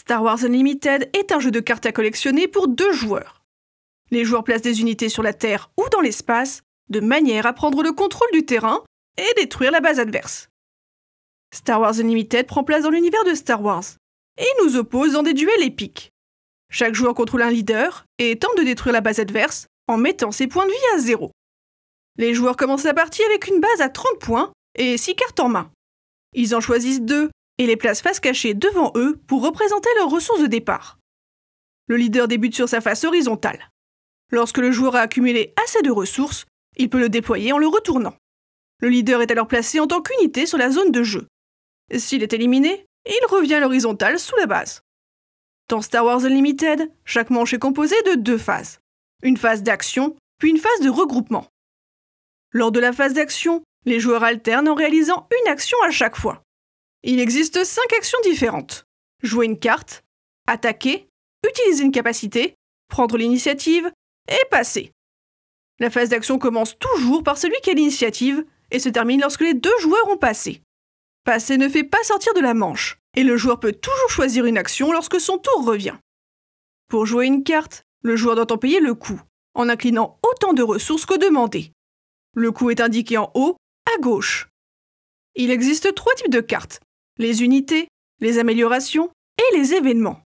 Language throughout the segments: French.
Star Wars Unlimited est un jeu de cartes à collectionner pour deux joueurs. Les joueurs placent des unités sur la Terre ou dans l'espace, de manière à prendre le contrôle du terrain et détruire la base adverse. Star Wars Unlimited prend place dans l'univers de Star Wars et nous oppose dans des duels épiques. Chaque joueur contrôle un leader et tente de détruire la base adverse en mettant ses points de vie à zéro. Les joueurs commencent la partie avec une base à 30 points et 6 cartes en main. Ils en choisissent deux et les place face cachée devant eux pour représenter leurs ressources de départ. Le leader débute sur sa face horizontale. Lorsque le joueur a accumulé assez de ressources, il peut le déployer en le retournant. Le leader est alors placé en tant qu'unité sur la zone de jeu. S'il est éliminé, il revient à l'horizontale sous la base. Dans Star Wars Unlimited, chaque manche est composée de deux phases. Une phase d'action, puis une phase de regroupement. Lors de la phase d'action, les joueurs alternent en réalisant une action à chaque fois. Il existe 5 actions différentes. Jouer une carte, attaquer, utiliser une capacité, prendre l'initiative et passer. La phase d'action commence toujours par celui qui a l'initiative et se termine lorsque les deux joueurs ont passé. Passer ne fait pas sortir de la manche, et le joueur peut toujours choisir une action lorsque son tour revient. Pour jouer une carte, le joueur doit en payer le coût, en inclinant autant de ressources que demandé. Le coût est indiqué en haut, à gauche. Il existe trois types de cartes, les unités, les améliorations et les événements.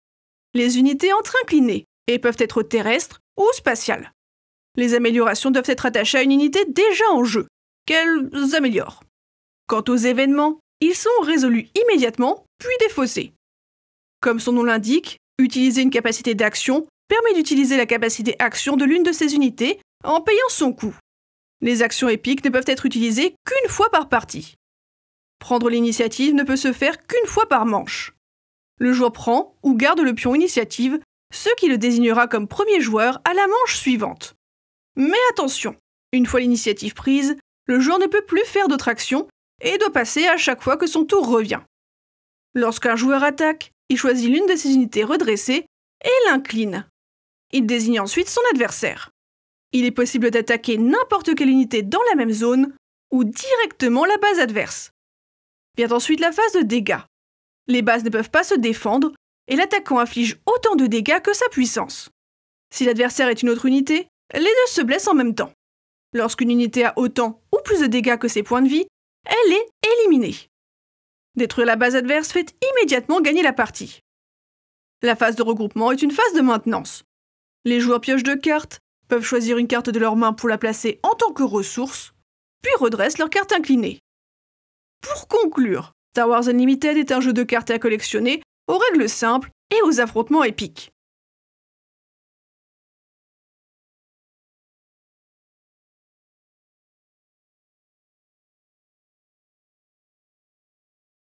Les unités entrent inclinées et peuvent être terrestres ou spatiales. Les améliorations doivent être attachées à une unité déjà en jeu, qu'elles améliorent. Quant aux événements, ils sont résolus immédiatement, puis défaussés. Comme son nom l'indique, utiliser une capacité d'action permet d'utiliser la capacité action de l'une de ces unités en payant son coût. Les actions épiques ne peuvent être utilisées qu'une fois par partie. Prendre l'initiative ne peut se faire qu'une fois par manche. Le joueur prend ou garde le pion initiative, ce qui le désignera comme premier joueur à la manche suivante. Mais attention, une fois l'initiative prise, le joueur ne peut plus faire d'autres actions et doit passer à chaque fois que son tour revient. Lorsqu'un joueur attaque, il choisit l'une de ses unités redressées et l'incline. Il désigne ensuite son adversaire. Il est possible d'attaquer n'importe quelle unité dans la même zone ou directement la base adverse. Vient ensuite la phase de dégâts. Les bases ne peuvent pas se défendre et l'attaquant inflige autant de dégâts que sa puissance. Si l'adversaire est une autre unité, les deux se blessent en même temps. Lorsqu'une unité a autant ou plus de dégâts que ses points de vie, elle est éliminée. Détruire la base adverse fait immédiatement gagner la partie. La phase de regroupement est une phase de maintenance. Les joueurs piochent de cartes, peuvent choisir une carte de leur main pour la placer en tant que ressource, puis redressent leur carte inclinée. Pour conclure, Star Wars Unlimited est un jeu de cartes à collectionner, aux règles simples et aux affrontements épiques.